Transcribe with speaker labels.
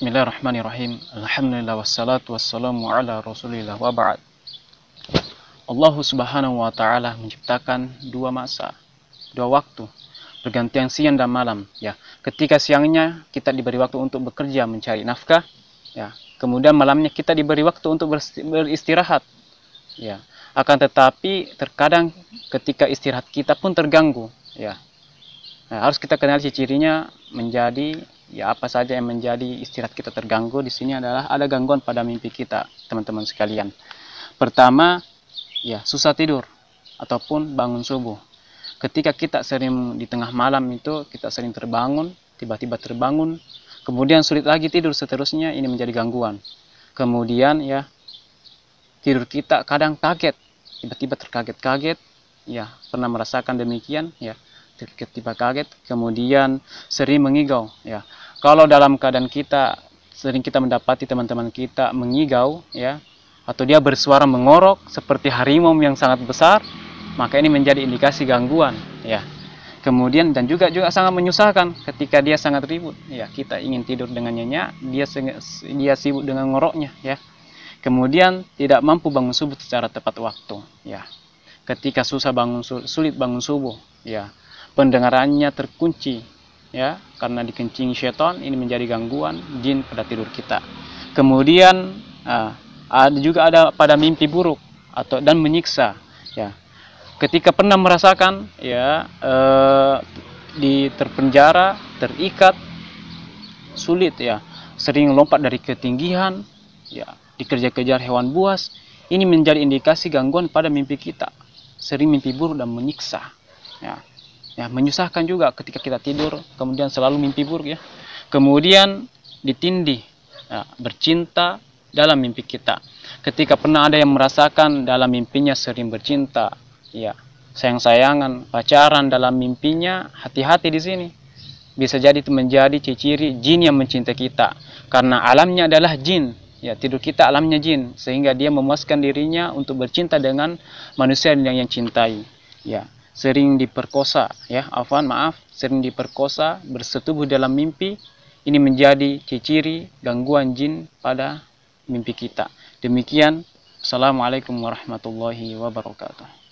Speaker 1: Bismillahirrahmanirrahim. Alhamdulillah wassalatu wassalamu ala Rasulillah wa ba'd. Allah Subhanahu wa taala menciptakan dua masa, dua waktu, bergantian siang dan malam, ya. Ketika siangnya kita diberi waktu untuk bekerja mencari nafkah, ya. Kemudian malamnya kita diberi waktu untuk beristirahat. Ya. Akan tetapi terkadang ketika istirahat kita pun terganggu, ya. Nah, harus kita kenali ciri-cirinya menjadi ya apa saja yang menjadi istirahat kita terganggu di sini adalah ada gangguan pada mimpi kita, teman-teman sekalian. Pertama, ya susah tidur ataupun bangun subuh. Ketika kita sering di tengah malam itu kita sering terbangun, tiba-tiba terbangun, kemudian sulit lagi tidur seterusnya ini menjadi gangguan. Kemudian ya tidur kita kadang kaget, tiba-tiba terkaget-kaget, ya pernah merasakan demikian ya ketika kaget kemudian sering mengigau ya kalau dalam keadaan kita sering kita mendapati teman-teman kita mengigau ya atau dia bersuara mengorok seperti harimau yang sangat besar maka ini menjadi indikasi gangguan ya kemudian dan juga juga sangat menyusahkan ketika dia sangat ribut ya kita ingin tidur dengan nyenyak dia dia sibuk dengan ngoroknya ya kemudian tidak mampu bangun subuh secara tepat waktu ya ketika susah bangun sulit bangun subuh ya pendengarannya terkunci ya karena dikencing setan ini menjadi gangguan jin pada tidur kita kemudian uh, ada juga ada pada mimpi buruk atau dan menyiksa ya ketika pernah merasakan ya uh, di terpenjara terikat sulit ya sering lompat dari ketinggian ya dikejar-kejar hewan buas ini menjadi indikasi gangguan pada mimpi kita sering mimpi buruk dan menyiksa ya ya menyusahkan juga ketika kita tidur kemudian selalu mimpi buruk ya kemudian ditindih ya, bercinta dalam mimpi kita ketika pernah ada yang merasakan dalam mimpinya sering bercinta ya sayang-sayangan pacaran dalam mimpinya hati-hati di sini bisa jadi itu menjadi ciri-ciri jin yang mencintai kita karena alamnya adalah jin ya tidur kita alamnya jin sehingga dia memuaskan dirinya untuk bercinta dengan manusia yang yang cintai ya sering diperkosa ya afwan maaf sering diperkosa bersetubuh dalam mimpi ini menjadi ciri gangguan jin pada mimpi kita demikian assalamualaikum warahmatullahi wabarakatuh